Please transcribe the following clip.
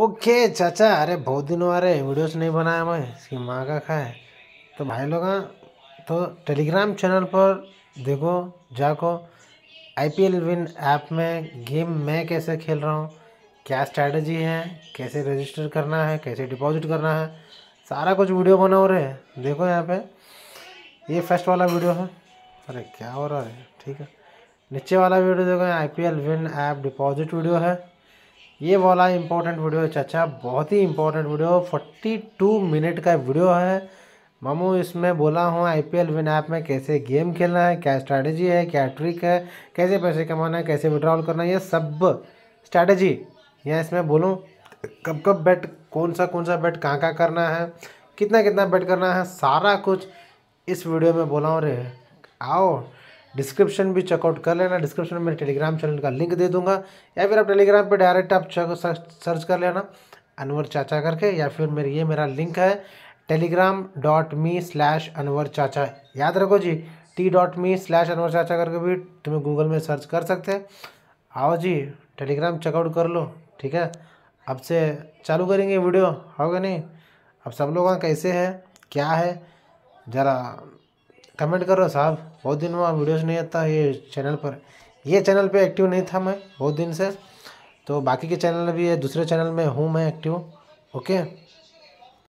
okay चाचा अरे बहुत दिनों आ रहे वीडियोस नहीं बनाया मैं इसकी माँ का खाए तो भाई लोग तो टेलीग्राम चैनल पर देखो जाको आईपीएल विन ऐप में गेम मैं कैसे खेल रहा हूँ क्या स्ट्रैटेजी है कैसे रजिस्टर करना है कैसे डिपॉजिट करना है सारा कुछ वीडियो बना हो रहे हैं देखो यहाँ पे ये फर्स्ट वाला वीडियो है अरे क्या हो रहा है ठीक है नीचे वाला वीडियो देखो I P L win app deposit video है ये वाला इंपॉर्टेंट वीडियो चाचा बहुत ही important video forty two minute का वीडियो है मामू इसमें बोला हूँ I P L win app में कैसे गेम खेलना है क्या स्ट्रैटेजी है क्या ट्रिक है कैसे पैसे कमाना है कैसे विड्रॉल करना है ये सब स्ट्रैटेजी या इसमें बोलूँ कब कब बैट कौन सा कौन सा बैट कहाँ कहाँ करना है कितना कितना बैट करना है सारा कुछ इस वीडियो में बोला हूँ रे आओ डिस्क्रिप्शन भी चेकआउट कर लेना डिस्क्रिप्शन में मेरे टेलीग्राम चैनल का लिंक दे दूंगा या फिर आप टेलीग्राम पे डायरेक्ट आप सर्च कर लेना अनवर चाचा करके या फिर मेरे ये मेरा लिंक है Telegram dot me slash Anwar चाचा याद रखो जी T dot me slash Anwar चाचा करके भी तुम्हें गूगल में सर्च कर सकते हैं आओ जी टेलीग्राम चेकआउट कर लो ठीक है अब से चालू करेंगे वीडियो होगा नहीं अब सब लोग कैसे है क्या है ज़रा कमेंट करो साहब बहुत दिन में वीडियोस नहीं आता ये चैनल पर ये चैनल पे एक्टिव नहीं था मैं बहुत दिन से तो बाकी के चैनल भी है दूसरे चैनल में हूँ मैं एक्टिव ओके